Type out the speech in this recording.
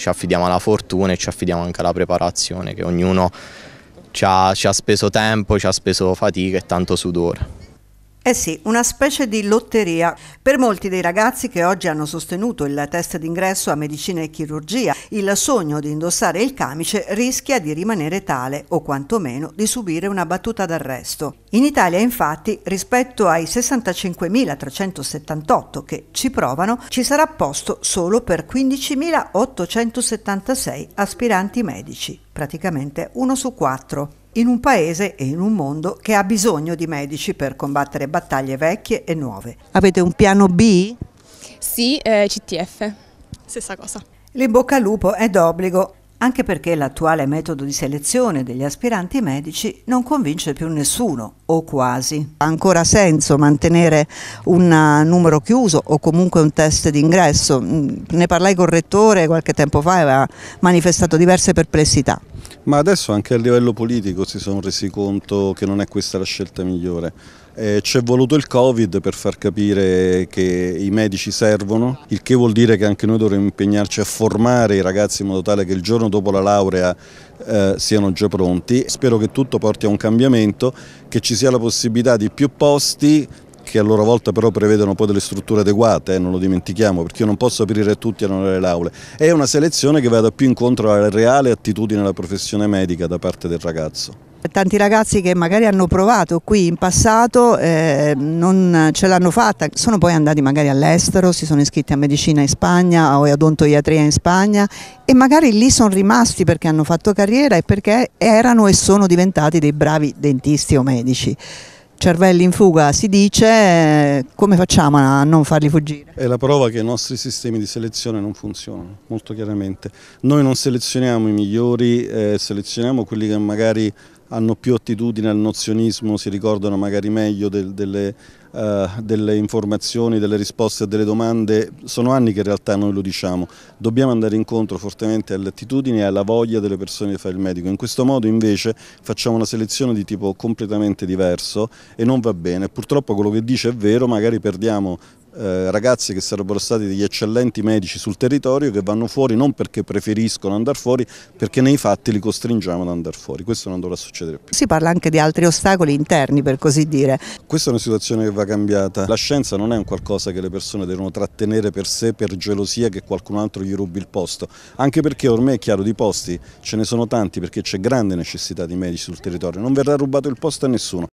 ci affidiamo alla fortuna e ci affidiamo anche alla preparazione che ognuno ci ha, ci ha speso tempo, ci ha speso fatica e tanto sudore. Eh sì, una specie di lotteria. Per molti dei ragazzi che oggi hanno sostenuto il test d'ingresso a medicina e chirurgia, il sogno di indossare il camice rischia di rimanere tale o quantomeno di subire una battuta d'arresto. In Italia infatti, rispetto ai 65.378 che ci provano, ci sarà posto solo per 15.876 aspiranti medici, praticamente uno su quattro in un paese e in un mondo che ha bisogno di medici per combattere battaglie vecchie e nuove. Avete un piano B? Sì, eh, CTF, stessa cosa. L'imbocca al lupo è d'obbligo anche perché l'attuale metodo di selezione degli aspiranti medici non convince più nessuno, o quasi. Ha ancora senso mantenere un uh, numero chiuso o comunque un test d'ingresso? Mm, ne parlai con il rettore qualche tempo fa e aveva manifestato diverse perplessità. Ma adesso anche a livello politico si sono resi conto che non è questa la scelta migliore. Eh, ci voluto il Covid per far capire che i medici servono, il che vuol dire che anche noi dovremmo impegnarci a formare i ragazzi in modo tale che il giorno dopo la laurea eh, siano già pronti. Spero che tutto porti a un cambiamento, che ci sia la possibilità di più posti che a loro volta però prevedono poi delle strutture adeguate, eh, non lo dimentichiamo, perché io non posso aprire tutti e non alle aule. È una selezione che vada più incontro alla reale attitudine alla professione medica da parte del ragazzo tanti ragazzi che magari hanno provato qui in passato eh, non ce l'hanno fatta, sono poi andati magari all'estero, si sono iscritti a medicina in Spagna o ad odontoiatria in Spagna e magari lì sono rimasti perché hanno fatto carriera e perché erano e sono diventati dei bravi dentisti o medici cervelli in fuga, si dice, eh, come facciamo a non farli fuggire? È la prova che i nostri sistemi di selezione non funzionano, molto chiaramente. Noi non selezioniamo i migliori, eh, selezioniamo quelli che magari hanno più attitudine al nozionismo, si ricordano magari meglio del, delle, uh, delle, informazioni, delle risposte a delle domande, sono anni che in realtà noi lo diciamo, dobbiamo andare incontro fortemente alle attitudini e alla voglia delle persone di fare il medico, in questo modo invece facciamo una selezione di tipo completamente diverso e non va bene, purtroppo quello che dice è vero, magari perdiamo eh, ragazzi che sarebbero stati degli eccellenti medici sul territorio che vanno fuori non perché preferiscono andare fuori, perché nei fatti li costringiamo ad andare fuori. Questo non dovrà succedere più. Si parla anche di altri ostacoli interni, per così dire. Questa è una situazione che va cambiata. La scienza non è un qualcosa che le persone devono trattenere per sé per gelosia che qualcun altro gli rubi il posto, anche perché ormai è chiaro di posti ce ne sono tanti perché c'è grande necessità di medici sul territorio, non verrà rubato il posto a nessuno,